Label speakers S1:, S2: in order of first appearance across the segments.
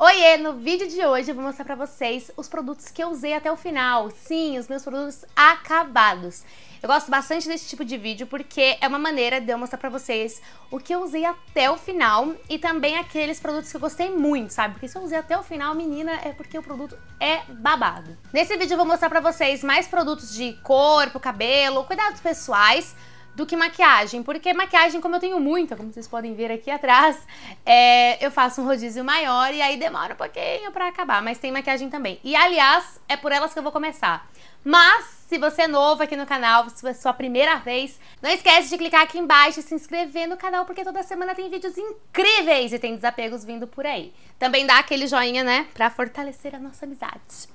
S1: Oiê! No vídeo de hoje eu vou mostrar pra vocês os produtos que eu usei até o final. Sim, os meus produtos acabados. Eu gosto bastante desse tipo de vídeo porque é uma maneira de eu mostrar pra vocês o que eu usei até o final e também aqueles produtos que eu gostei muito, sabe? Porque se eu usei até o final, menina, é porque o produto é babado. Nesse vídeo eu vou mostrar pra vocês mais produtos de corpo, cabelo, cuidados pessoais, do que maquiagem, porque maquiagem, como eu tenho muita, como vocês podem ver aqui atrás, é, eu faço um rodízio maior e aí demora um pouquinho para acabar, mas tem maquiagem também. E aliás, é por elas que eu vou começar. Mas, se você é novo aqui no canal, se é sua primeira vez, não esquece de clicar aqui embaixo e se inscrever no canal, porque toda semana tem vídeos incríveis e tem desapegos vindo por aí. Também dá aquele joinha, né, pra fortalecer a nossa amizade.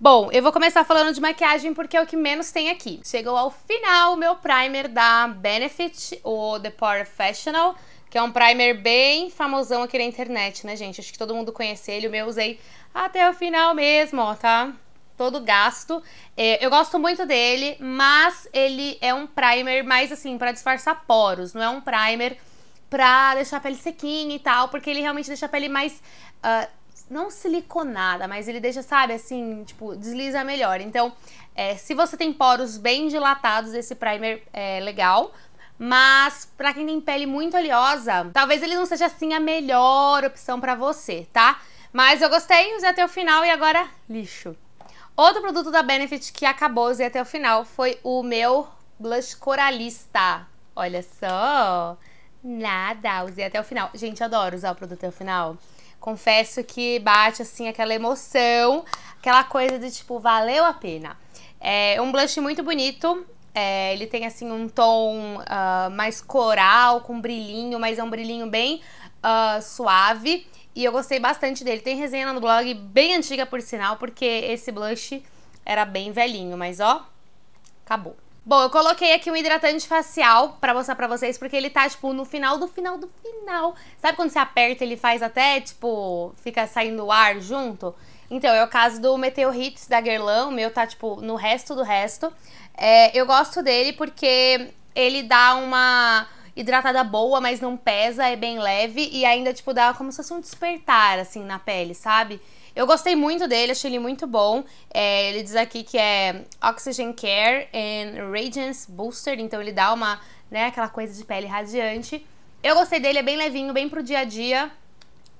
S1: Bom, eu vou começar falando de maquiagem porque é o que menos tem aqui. Chegou ao final o meu primer da Benefit, o The Professional, que é um primer bem famosão aqui na internet, né, gente? Acho que todo mundo conhece ele, o meu eu usei até o final mesmo, ó, tá? Todo gasto. É, eu gosto muito dele, mas ele é um primer mais assim, para disfarçar poros, não é um primer pra deixar a pele sequinha e tal, porque ele realmente deixa a pele mais uh, não siliconada, mas ele deixa, sabe, assim, tipo, desliza melhor. Então, é, se você tem poros bem dilatados, esse primer é legal. Mas para quem tem pele muito oleosa, talvez ele não seja assim a melhor opção para você, tá? Mas eu gostei, usei até o final e agora lixo. Outro produto da Benefit que acabou, usei até o final, foi o meu blush coralista. Olha só, nada, usei até o final. Gente, adoro usar o produto até o final. Confesso que bate assim aquela emoção, aquela coisa de tipo, valeu a pena. É um blush muito bonito. É, ele tem assim um tom uh, mais coral, com brilhinho, mas é um brilhinho bem uh, suave. E eu gostei bastante dele. Tem resenha lá no blog, bem antiga por sinal, porque esse blush era bem velhinho, mas ó, acabou. Bom, eu coloquei aqui um hidratante facial pra mostrar pra vocês, porque ele tá, tipo, no final do final do final. Sabe quando você aperta ele faz até, tipo, fica saindo o ar junto? Então, é o caso do Meteor Hits da Guerlain, o meu tá, tipo, no resto do resto. É, eu gosto dele porque ele dá uma hidratada boa, mas não pesa, é bem leve e ainda, tipo, dá como se fosse um despertar, assim, na pele, sabe? Eu gostei muito dele, achei ele muito bom. É, ele diz aqui que é Oxygen Care and Radiance Booster, então ele dá uma, né, aquela coisa de pele radiante. Eu gostei dele, é bem levinho, bem pro dia a dia.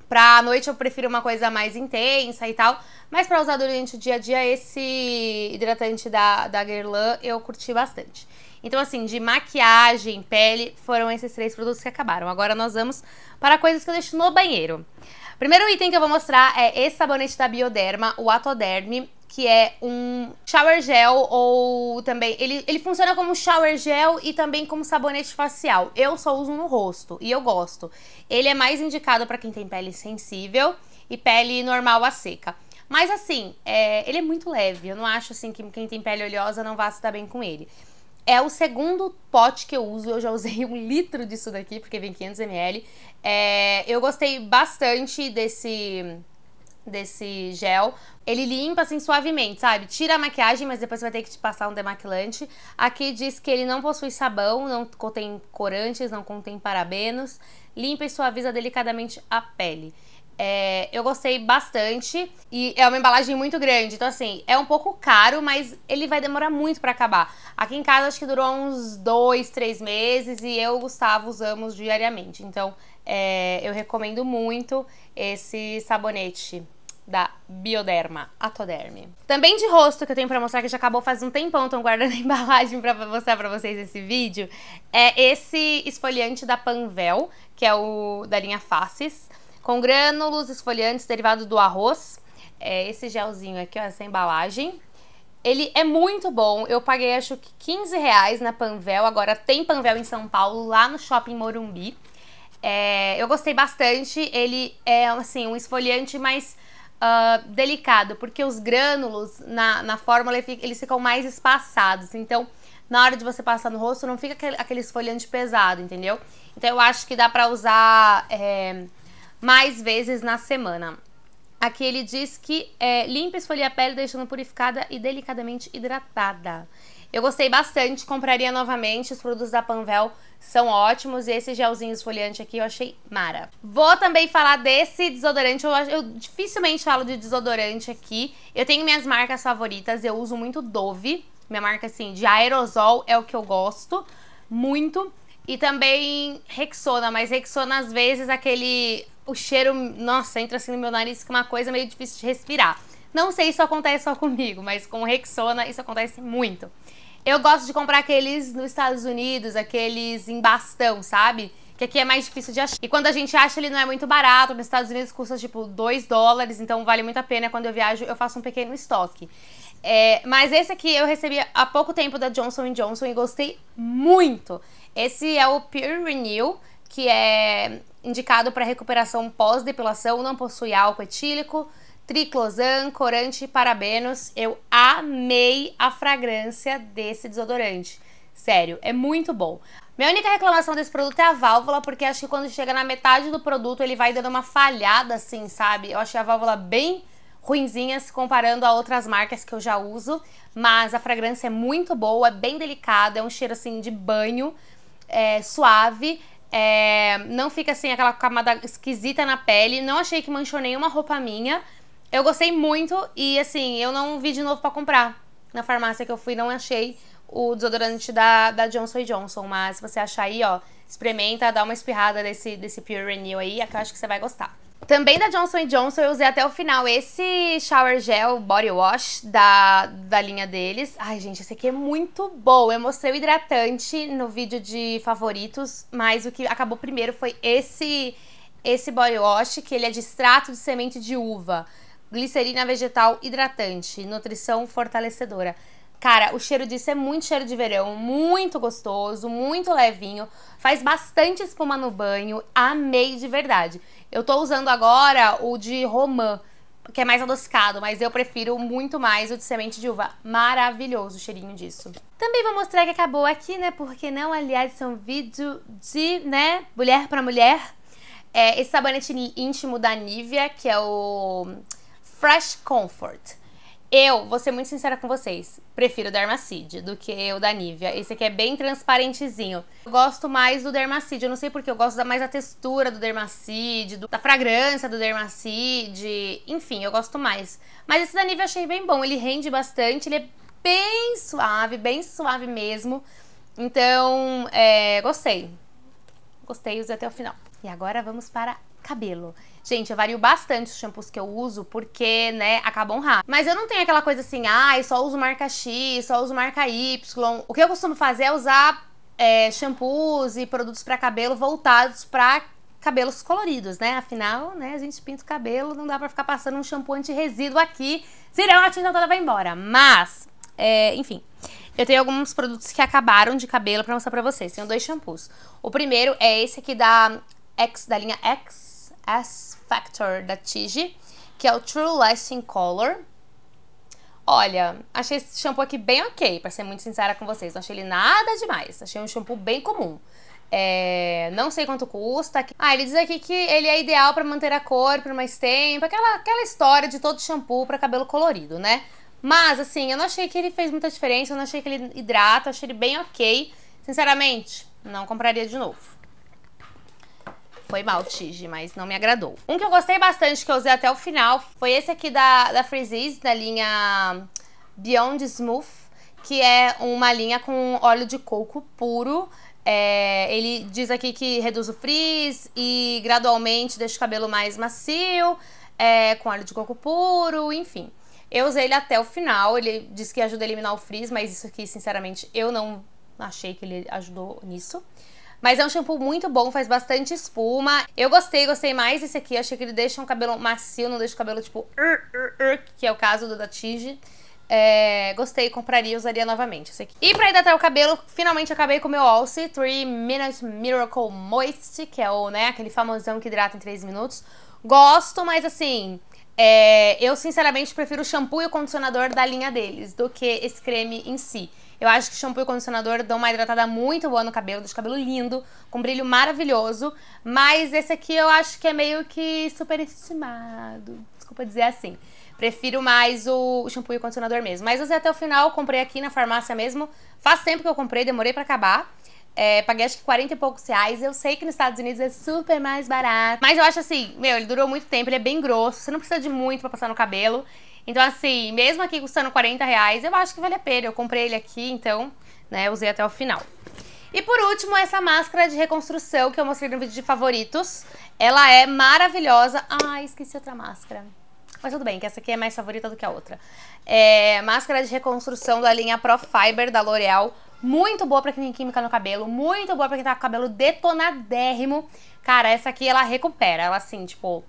S1: Pra noite eu prefiro uma coisa mais intensa e tal. Mas pra usar durante o dia a dia, esse hidratante da, da Guerlain eu curti bastante. Então, assim, de maquiagem, pele, foram esses três produtos que acabaram. Agora nós vamos para coisas que eu deixo no banheiro. Primeiro item que eu vou mostrar é esse sabonete da Bioderma, o Atoderme que é um shower gel ou também... Ele, ele funciona como shower gel e também como sabonete facial. Eu só uso no rosto e eu gosto. Ele é mais indicado para quem tem pele sensível e pele normal a seca. Mas assim, é, ele é muito leve. Eu não acho assim que quem tem pele oleosa não vá se dar bem com ele. É o segundo pote que eu uso, eu já usei um litro disso daqui, porque vem 500ml. É, eu gostei bastante desse, desse gel. Ele limpa assim suavemente, sabe? Tira a maquiagem, mas depois você vai ter que te passar um demaquilante. Aqui diz que ele não possui sabão, não contém corantes, não contém parabenos. Limpa e suaviza delicadamente a pele. É, eu gostei bastante e é uma embalagem muito grande. Então, assim, é um pouco caro, mas ele vai demorar muito para acabar. Aqui em casa acho que durou uns dois, três meses e eu e o Gustavo usamos diariamente. Então, é, eu recomendo muito esse sabonete da Bioderma, Atoderme. Também de rosto, que eu tenho pra mostrar, que já acabou faz um tempão, então guardando a embalagem pra mostrar pra vocês esse vídeo, é esse esfoliante da Panvel, que é o da linha Faces com grânulos esfoliantes derivados do arroz. É esse gelzinho aqui, ó, essa embalagem. Ele é muito bom, eu paguei acho que 15 reais na Panvel, agora tem Panvel em São Paulo, lá no Shopping Morumbi. É, eu gostei bastante, ele é assim, um esfoliante mais uh, delicado, porque os grânulos na, na fórmula eles ficam mais espaçados, então na hora de você passar no rosto não fica aquele, aquele esfoliante pesado, entendeu? Então eu acho que dá pra usar... É, mais vezes na semana. Aqui ele diz que é, limpa e esfolia a pele, deixando purificada e delicadamente hidratada. Eu gostei bastante, compraria novamente. Os produtos da Panvel são ótimos e esse gelzinho esfoliante aqui eu achei mara. Vou também falar desse desodorante. Eu, eu dificilmente falo de desodorante aqui. Eu tenho minhas marcas favoritas, eu uso muito Dove. Minha marca, assim, de aerosol é o que eu gosto muito. E também Rexona, mas Rexona às vezes aquele o cheiro, nossa, entra assim no meu nariz que é uma coisa meio difícil de respirar. Não sei se isso acontece só comigo, mas com Rexona isso acontece muito. Eu gosto de comprar aqueles nos Estados Unidos, aqueles em bastão, sabe? Que aqui é mais difícil de achar. E quando a gente acha, ele não é muito barato. Nos Estados Unidos custa tipo 2 dólares, então vale muito a pena. Quando eu viajo, eu faço um pequeno estoque. É, mas esse aqui eu recebi há pouco tempo da Johnson Johnson e gostei muito. Esse é o Pure Renew, que é indicado para recuperação pós-depilação, não possui álcool etílico, triclosan, corante e parabenos. Eu amei a fragrância desse desodorante. Sério, é muito bom. Minha única reclamação desse produto é a válvula, porque acho que quando chega na metade do produto ele vai dando uma falhada assim, sabe? Eu achei a válvula bem se comparando a outras marcas que eu já uso, mas a fragrância é muito boa, é bem delicada, é um cheiro assim de banho, é, suave. É, não fica assim aquela camada esquisita na pele. Não achei que manchou nenhuma roupa minha. Eu gostei muito e assim, eu não vi de novo para comprar. Na farmácia que eu fui, não achei o desodorante da, da Johnson Johnson. Mas se você achar aí, ó, experimenta, dá uma espirrada desse, desse Pure Renew aí, é que eu acho que você vai gostar. Também da Johnson Johnson, eu usei até o final esse shower gel body wash da, da linha deles. Ai, gente, esse aqui é muito bom. Eu mostrei o hidratante no vídeo de favoritos, mas o que acabou primeiro foi esse, esse body wash, que ele é de extrato de semente de uva, glicerina vegetal hidratante, nutrição fortalecedora. Cara, o cheiro disso é muito cheiro de verão, muito gostoso, muito levinho, faz bastante espuma no banho, amei de verdade. Eu tô usando agora o de romã, que é mais adocicado, mas eu prefiro muito mais o de semente de uva. Maravilhoso o cheirinho disso. Também vou mostrar que acabou aqui, né, porque não, aliás, isso é um vídeo de, né, mulher pra mulher. É, esse sabonete íntimo da Nivea, que é o Fresh Comfort. Eu vou ser muito sincera com vocês. Prefiro o Dermacide do que o da Nivea. Esse aqui é bem transparentezinho. Eu gosto mais do Dermacide. Eu não sei porque eu gosto mais da textura do Dermacide, do, da fragrância do Dermacide. Enfim, eu gosto mais. Mas esse da Nivea eu achei bem bom. Ele rende bastante. Ele é bem suave, bem suave mesmo. Então, é, gostei. Gostei, usei até o final. E agora vamos para cabelo. Gente, eu vario bastante os shampoos que eu uso porque, né, acabam rápido. Mas eu não tenho aquela coisa assim, ai, ah, só uso marca X, só uso marca Y. O que eu costumo fazer é usar é, shampoos e produtos para cabelo voltados para cabelos coloridos, né? Afinal, né, a gente pinta o cabelo, não dá para ficar passando um shampoo anti-resíduo aqui, senão a tinta toda vai embora. Mas, é, enfim, eu tenho alguns produtos que acabaram de cabelo para mostrar para vocês. Tenho dois shampoos. O primeiro é esse aqui da X, da linha X, S Factor da Tige, que é o True Lasting Color. Olha, achei esse shampoo aqui bem ok, pra ser muito sincera com vocês. Não achei ele nada demais. Achei um shampoo bem comum. É, não sei quanto custa. Ah, ele diz aqui que ele é ideal para manter a cor por mais tempo. Aquela, aquela história de todo shampoo para cabelo colorido, né? Mas, assim, eu não achei que ele fez muita diferença. Eu não achei que ele hidrata. achei ele bem ok. Sinceramente, não compraria de novo. Foi mal, Tige, mas não me agradou. Um que eu gostei bastante, que eu usei até o final, foi esse aqui da, da frizzies da linha Beyond Smooth, que é uma linha com óleo de coco puro. É, ele diz aqui que reduz o frizz e gradualmente deixa o cabelo mais macio, é, com óleo de coco puro, enfim. Eu usei ele até o final, ele diz que ajuda a eliminar o frizz, mas isso aqui, sinceramente, eu não achei que ele ajudou nisso. Mas é um shampoo muito bom, faz bastante espuma. Eu gostei, gostei mais desse aqui. Achei que ele deixa um cabelo macio, não deixa o cabelo tipo... Que é o caso do da Tige. É, gostei, compraria e usaria novamente esse aqui. E pra hidratar o cabelo, finalmente acabei com o meu Alce 3 Minute Miracle Moist, que é o, né, aquele famosão que hidrata em 3 minutos. Gosto, mas assim, é, eu sinceramente prefiro o shampoo e o condicionador da linha deles do que esse creme em si. Eu acho que shampoo e condicionador dão uma hidratada muito boa no cabelo, deixa o cabelo lindo, com um brilho maravilhoso. Mas esse aqui eu acho que é meio que superestimado. Desculpa dizer assim. Prefiro mais o shampoo e o condicionador mesmo. Mas usei até o final, comprei aqui na farmácia mesmo. Faz tempo que eu comprei, demorei para acabar. É, paguei acho que 40 e poucos reais. Eu sei que nos Estados Unidos é super mais barato. Mas eu acho assim, meu, ele durou muito tempo, ele é bem grosso. Você não precisa de muito para passar no cabelo. Então, assim, mesmo aqui custando 40 reais, eu acho que vale a pena. Eu comprei ele aqui, então, né, usei até o final. E por último, essa máscara de reconstrução que eu mostrei no vídeo de favoritos. Ela é maravilhosa. Ai, esqueci outra máscara. Mas tudo bem, que essa aqui é mais favorita do que a outra. É, máscara de reconstrução da linha Pro Fiber da L'Oreal. Muito boa pra quem tem química no cabelo, muito boa pra quem tá com o cabelo detonadérrimo. Cara, essa aqui ela recupera, ela assim, tipo.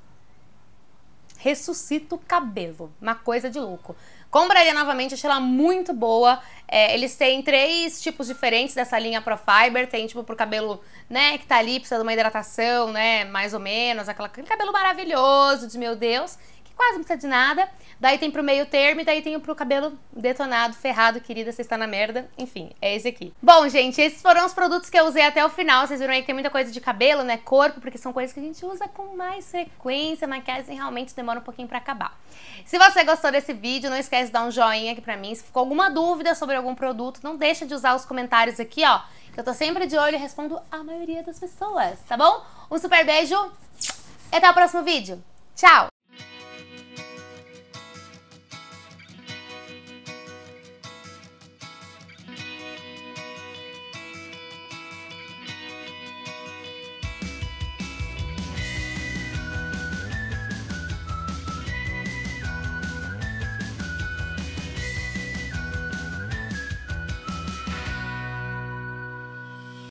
S1: Ressuscita o cabelo. Uma coisa de louco. Compraria novamente, achei ela muito boa. É, eles têm três tipos diferentes dessa linha Pro Fiber. Tem tipo pro cabelo, né, que tá ali, precisa de uma hidratação, né, mais ou menos. Aquela, aquele cabelo maravilhoso de meu Deus quase não precisa de nada. Daí tem pro meio termo e daí tem pro cabelo detonado, ferrado, querida, você está na merda. Enfim, é esse aqui. Bom, gente, esses foram os produtos que eu usei até o final. Vocês viram aí que tem muita coisa de cabelo, né, corpo, porque são coisas que a gente usa com mais frequência. Maquiagem realmente demora um pouquinho pra acabar. Se você gostou desse vídeo, não esquece de dar um joinha aqui pra mim. Se ficou alguma dúvida sobre algum produto, não deixa de usar os comentários aqui, ó. Que eu tô sempre de olho e respondo a maioria das pessoas, tá bom? Um super beijo e até o próximo vídeo. Tchau!